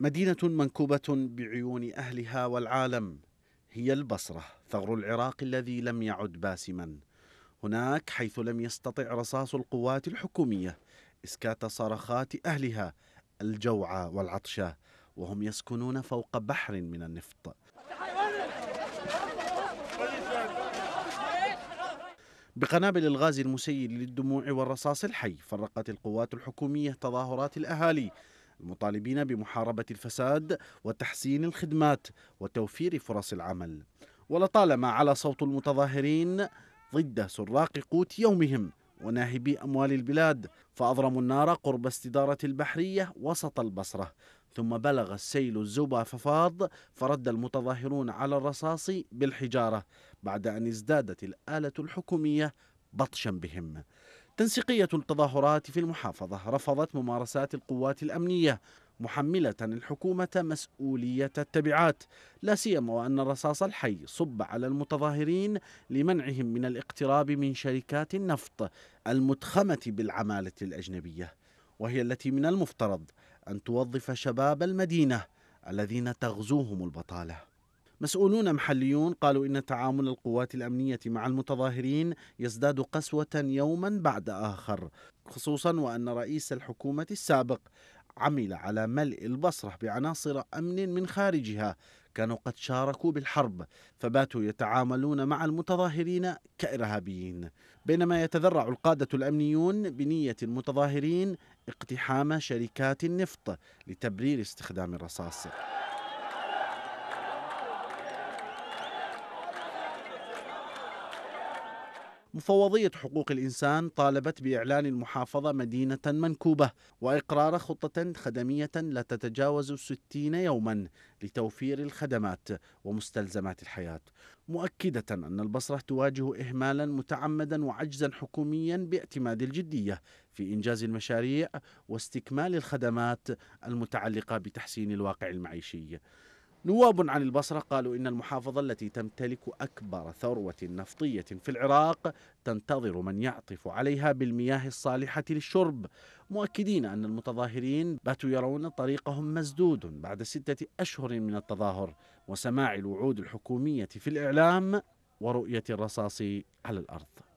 مدينة منكوبة بعيون أهلها والعالم هي البصرة ثغر العراق الذي لم يعد باسما هناك حيث لم يستطع رصاص القوات الحكومية إسكات صرخات أهلها الجوع والعطشة وهم يسكنون فوق بحر من النفط بقنابل الغاز المسيل للدموع والرصاص الحي فرقت القوات الحكومية تظاهرات الأهالي المطالبين بمحاربة الفساد وتحسين الخدمات وتوفير فرص العمل ولطالما على صوت المتظاهرين ضد سراق قوت يومهم وناهبي أموال البلاد فأضرموا النار قرب استدارة البحرية وسط البصرة ثم بلغ السيل الزبا ففاض فرد المتظاهرون على الرصاص بالحجارة بعد أن ازدادت الآلة الحكومية بطشا بهم تنسيقية التظاهرات في المحافظة رفضت ممارسات القوات الأمنية محملة الحكومة مسؤولية التبعات لا سيما وأن الرصاص الحي صب على المتظاهرين لمنعهم من الاقتراب من شركات النفط المتخمة بالعمالة الأجنبية وهي التي من المفترض أن توظف شباب المدينة الذين تغزوهم البطالة مسؤولون محليون قالوا إن تعامل القوات الأمنية مع المتظاهرين يزداد قسوة يوما بعد آخر خصوصا وأن رئيس الحكومة السابق عمل على ملء البصرة بعناصر أمن من خارجها كانوا قد شاركوا بالحرب فباتوا يتعاملون مع المتظاهرين كإرهابيين بينما يتذرع القادة الأمنيون بنية المتظاهرين اقتحام شركات النفط لتبرير استخدام الرصاص مفوضية حقوق الإنسان طالبت بإعلان المحافظة مدينة منكوبة وإقرار خطة خدمية لا تتجاوز 60 يوما لتوفير الخدمات ومستلزمات الحياة مؤكدة أن البصرة تواجه إهمالا متعمدا وعجزا حكوميا باعتماد الجدية في إنجاز المشاريع واستكمال الخدمات المتعلقة بتحسين الواقع المعيشي نواب عن البصرة قالوا إن المحافظة التي تمتلك أكبر ثروة نفطية في العراق تنتظر من يعطف عليها بالمياه الصالحة للشرب مؤكدين أن المتظاهرين باتوا يرون طريقهم مسدود بعد ستة أشهر من التظاهر وسماع الوعود الحكومية في الإعلام ورؤية الرصاص على الأرض